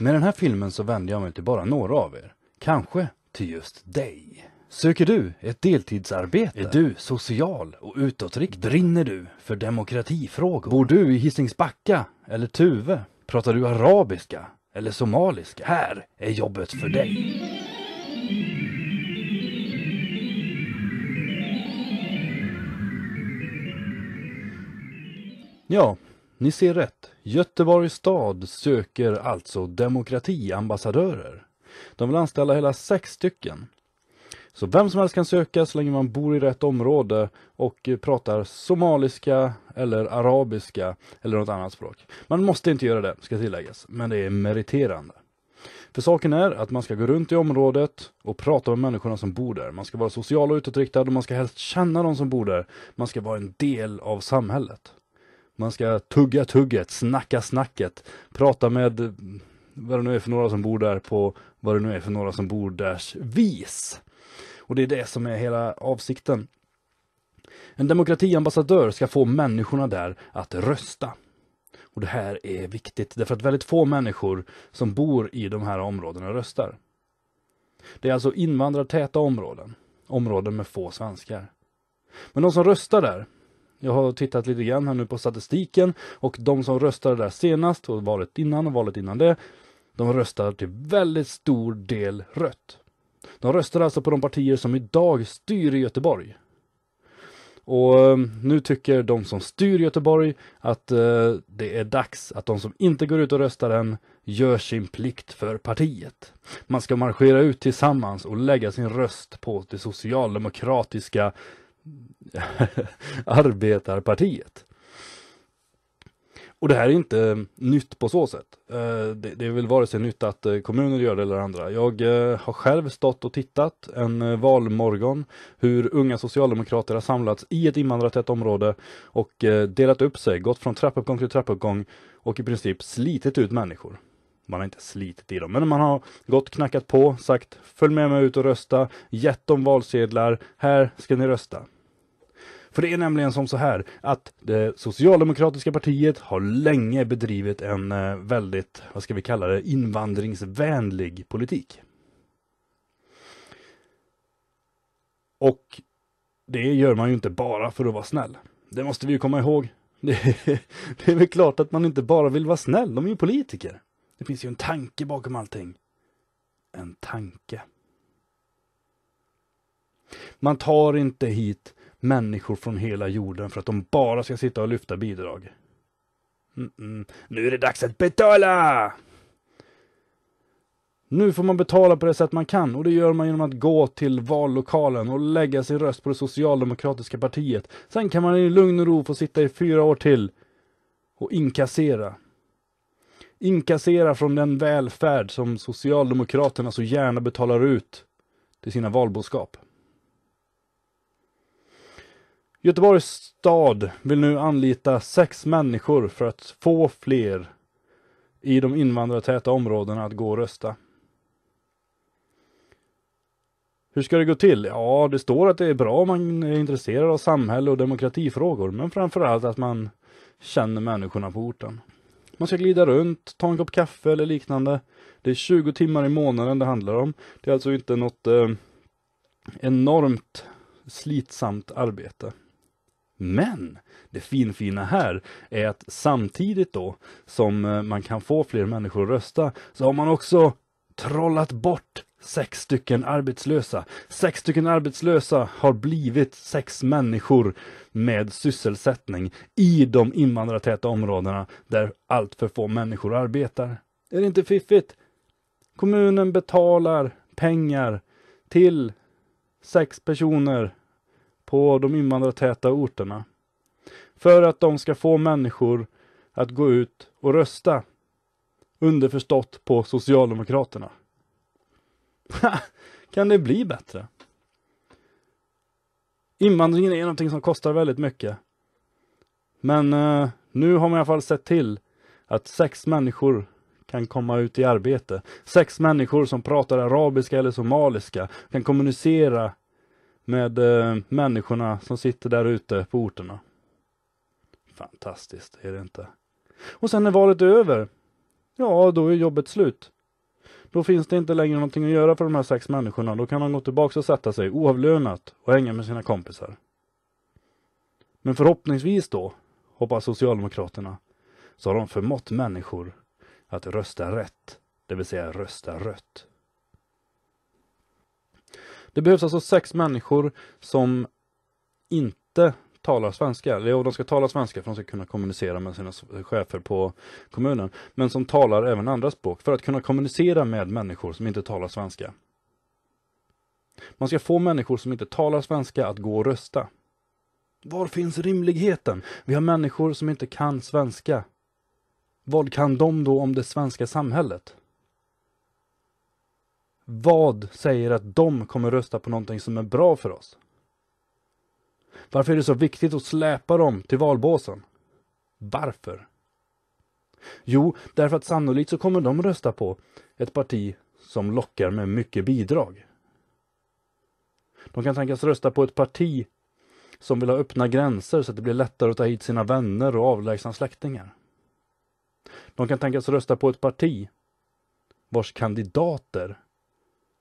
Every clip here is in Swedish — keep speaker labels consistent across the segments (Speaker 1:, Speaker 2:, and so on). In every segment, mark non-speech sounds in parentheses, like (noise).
Speaker 1: Med den här filmen så vänder jag mig till bara några av er. Kanske till just dig. Söker du ett deltidsarbete? Är du social och utåtriktad? Brinner du för demokratifrågor? Bor du i Hisingsbacka eller Tuve? Pratar du arabiska eller somaliska? Här är jobbet för dig. Ja, ni ser rätt. Göteborgs stad söker alltså demokratiambassadörer. De vill anställa hela sex stycken. Så vem som helst kan söka så länge man bor i rätt område och pratar somaliska eller arabiska eller något annat språk. Man måste inte göra det, ska tilläggas, men det är meriterande. För saken är att man ska gå runt i området och prata med människorna som bor där. Man ska vara social och utåtriktad och man ska helst känna de som bor där. Man ska vara en del av samhället. Man ska tugga tugget, snacka snacket, prata med vad det nu är för några som bor där på vad det nu är för några som bor därs vis. Och det är det som är hela avsikten. En demokratiambassadör ska få människorna där att rösta. Och det här är viktigt därför att väldigt få människor som bor i de här områdena röstar. Det är alltså invandrartäta områden, områden med få svenskar. Men de som röstar där, jag har tittat lite grann här nu på statistiken och de som röstade där senast och valet innan och valet innan det, de röstar till väldigt stor del rött. De röstar alltså på de partier som idag styr i Göteborg. Och eh, nu tycker de som styr Göteborg att eh, det är dags att de som inte går ut och röstar än gör sin plikt för partiet. Man ska marschera ut tillsammans och lägga sin röst på det socialdemokratiska (laughs) arbetarpartiet. Och det här är inte nytt på så sätt. Eh, det är väl vare sig nytt att eh, kommuner gör det eller andra. Jag eh, har själv stått och tittat en valmorgon hur unga socialdemokrater har samlats i ett invandrartätt område och delat upp sig, gått från trappuppgång till trappuppgång och i princip slitit ut människor. Man har inte slitit i dem, men man har gått, knackat på, sagt följ med mig ut och rösta, gett dem valsedlar, här ska ni rösta. För det är nämligen som så här att det socialdemokratiska partiet har länge bedrivit en eh, väldigt, vad ska vi kalla det, invandringsvänlig politik. Och det gör man ju inte bara för att vara snäll. Det måste vi ju komma ihåg. (laughs) Det är, det är väl klart att man inte bara vill vara snäll, de är ju politiker. Det finns ju en tanke bakom allting. En tanke. Man tar inte hit människor från hela jorden för att de bara ska sitta och lyfta bidrag. Mm -mm. Nu är det dags att betala! Nu får man betala på det sätt man kan och det gör man genom att gå till vallokalen och lägga sin röst på det socialdemokratiska partiet. Sen kan man i lugn och ro få sitta i fyra år till och inkassera. Inkassera från den välfärd som Socialdemokraterna så gärna betalar ut till sina valboskap. Göteborgs stad vill nu anlita sex människor för att få fler i de invandrartäta områdena att gå och rösta. Hur ska det gå till? Ja, det står att det är bra om man är intresserad av samhälle och demokratifrågor, men framförallt att man känner människorna på orten. Man ska glida runt, ta en kopp kaffe eller liknande. Det är 20 timmar i månaden det handlar om. Det är alltså inte något eh, enormt slitsamt arbete. Men det finfina här är att samtidigt då som eh, man kan få fler människor att rösta så har man också trollat bort sex stycken arbetslösa. Sex stycken arbetslösa har blivit sex människor med sysselsättning i de invandrartäta områdena där allt för få människor arbetar. Är det inte fiffigt? Kommunen betalar pengar till sex personer på de invandrartäta orterna. För att de ska få människor att gå ut och rösta. Underförstått på Socialdemokraterna. kan det bli bättre? Invandringen är någonting som kostar väldigt mycket. Men eh, nu har man i alla fall sett till att sex människor kan komma ut i arbete. Sex människor som pratar arabiska eller somaliska kan kommunicera med eh, människorna som sitter där ute på orterna. Fantastiskt, är det inte? Och sen när valet är över, ja då är jobbet slut. Då finns det inte längre någonting att göra för de här sex människorna. Då kan de gå tillbaka och sätta sig oavlönat och hänga med sina kompisar. Men förhoppningsvis då, hoppas Socialdemokraterna, så har de förmått människor att rösta rätt, det vill säga rösta rött. Det behövs alltså sex människor som inte talar svenska. Eller jo, de ska tala svenska för att de ska kunna kommunicera med sina chefer på kommunen. Men som talar även andra språk för att kunna kommunicera med människor som inte talar svenska. Man ska få människor som inte talar svenska att gå och rösta. Var finns rimligheten? Vi har människor som inte kan svenska. Vad kan de då om det svenska samhället? Vad säger att de kommer rösta på någonting som är bra för oss? Varför är det så viktigt att släpa dem till valbåsen? Varför? Jo, därför att sannolikt så kommer de rösta på ett parti som lockar med mycket bidrag. De kan tänkas rösta på ett parti som vill ha öppna gränser så att det blir lättare att ta hit sina vänner och avlägsna släktingar. De kan tänkas rösta på ett parti vars kandidater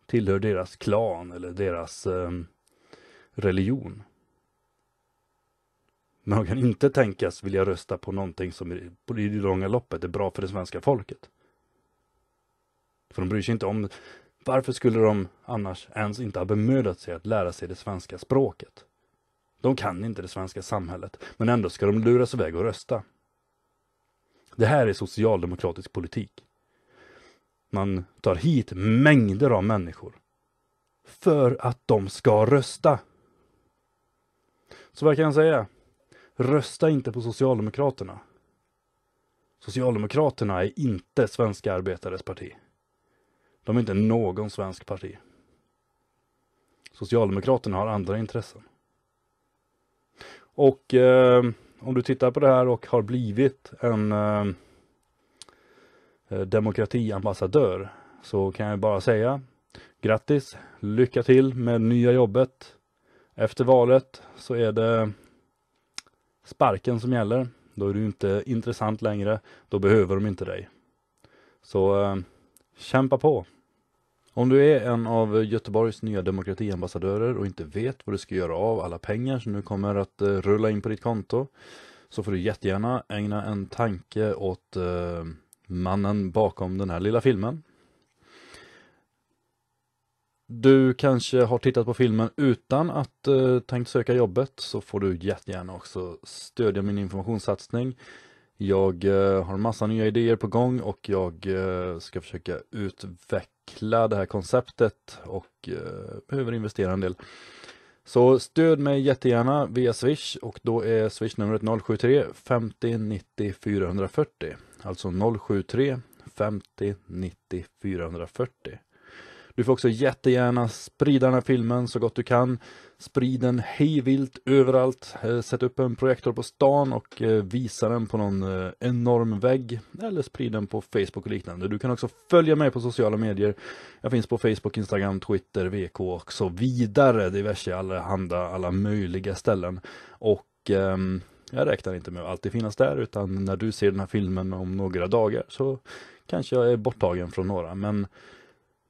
Speaker 1: tillhör deras klan eller deras eh, religion. Men de kan inte tänkas vilja rösta på någonting som i det långa loppet är bra för det svenska folket. För de bryr sig inte om varför skulle de annars ens inte ha bemödat sig att lära sig det svenska språket? De kan inte det svenska samhället, men ändå ska de luras iväg och rösta. Det här är socialdemokratisk politik man tar hit mängder av människor. För att de ska rösta. Så vad kan jag säga? Rösta inte på Socialdemokraterna. Socialdemokraterna är inte svenska arbetares parti. De är inte någon svensk parti. Socialdemokraterna har andra intressen. Och eh, om du tittar på det här och har blivit en eh, Eh, demokratiambassadör. Så kan jag bara säga grattis, lycka till med nya jobbet. Efter valet så är det sparken som gäller. Då är du inte intressant längre. Då behöver de inte dig. Så eh, kämpa på! Om du är en av Göteborgs nya demokratiambassadörer och inte vet vad du ska göra av alla pengar som nu kommer att eh, rulla in på ditt konto så får du jättegärna ägna en tanke åt eh, mannen bakom den här lilla filmen. Du kanske har tittat på filmen utan att eh, tänkt söka jobbet så får du jättegärna också stödja min informationssatsning. Jag eh, har massa nya idéer på gång och jag eh, ska försöka utveckla det här konceptet och eh, behöver investera en del. Så stöd mig jättegärna via Swish och då är Swish-numret 073 50 90 440 alltså 073 50 90 440. Du får också jättegärna sprida den här filmen så gott du kan. Sprid den hejvilt överallt. Eh, sätt upp en projektor på stan och eh, visa den på någon eh, enorm vägg. Eller sprid den på Facebook och liknande. Du kan också följa mig på sociala medier. Jag finns på Facebook, Instagram, Twitter, VK och så vidare. Diverse allehanda, alla möjliga ställen. Och ehm, jag räknar inte med att alltid finnas där utan när du ser den här filmen om några dagar så kanske jag är borttagen från några. Men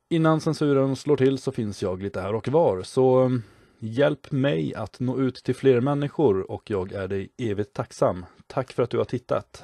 Speaker 1: innan censuren slår till så finns jag lite här och var. Så um, hjälp mig att nå ut till fler människor och jag är dig evigt tacksam. Tack för att du har tittat.